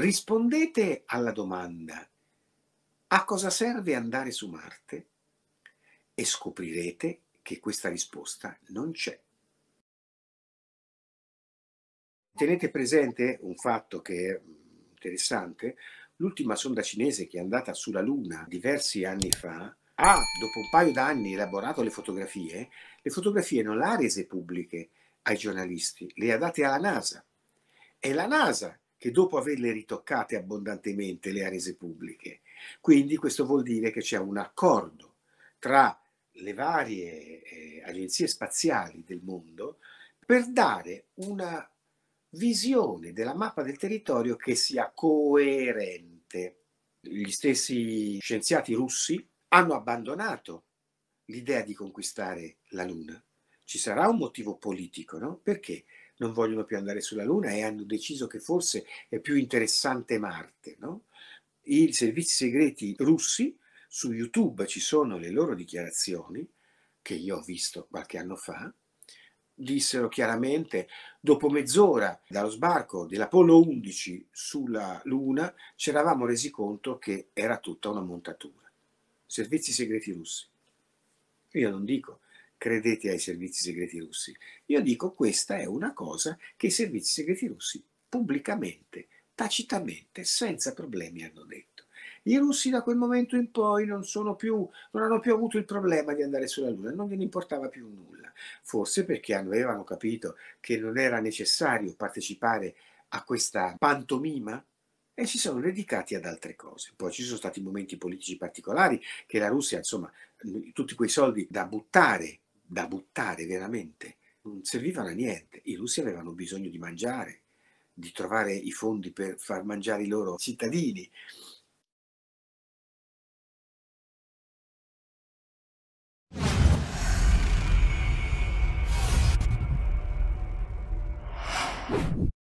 rispondete alla domanda a cosa serve andare su Marte e scoprirete che questa risposta non c'è. Tenete presente un fatto che è mm, interessante, l'ultima sonda cinese che è andata sulla Luna diversi anni fa ha, dopo un paio d'anni, elaborato le fotografie, le fotografie non le ha rese pubbliche ai giornalisti, le ha date alla NASA. È la NASA che dopo averle ritoccate abbondantemente le ha rese pubbliche. Quindi questo vuol dire che c'è un accordo tra le varie eh, agenzie spaziali del mondo per dare una visione della mappa del territorio che sia coerente. Gli stessi scienziati russi hanno abbandonato l'idea di conquistare la Luna ci sarà un motivo politico, no? Perché non vogliono più andare sulla Luna e hanno deciso che forse è più interessante Marte, no? I servizi segreti russi su YouTube ci sono le loro dichiarazioni, che io ho visto qualche anno fa, dissero chiaramente dopo mezz'ora dallo sbarco dell'Apollo 11 sulla Luna ci eravamo resi conto che era tutta una montatura. Servizi segreti russi. Io non dico credete ai servizi segreti russi. Io dico questa è una cosa che i servizi segreti russi pubblicamente, tacitamente, senza problemi hanno detto. I russi da quel momento in poi non, più, non hanno più avuto il problema di andare sulla Luna, non gliene importava più nulla, forse perché avevano capito che non era necessario partecipare a questa pantomima e si sono dedicati ad altre cose. Poi ci sono stati momenti politici particolari che la Russia, insomma, tutti quei soldi da buttare da buttare veramente, non servivano a niente. I russi avevano bisogno di mangiare, di trovare i fondi per far mangiare i loro cittadini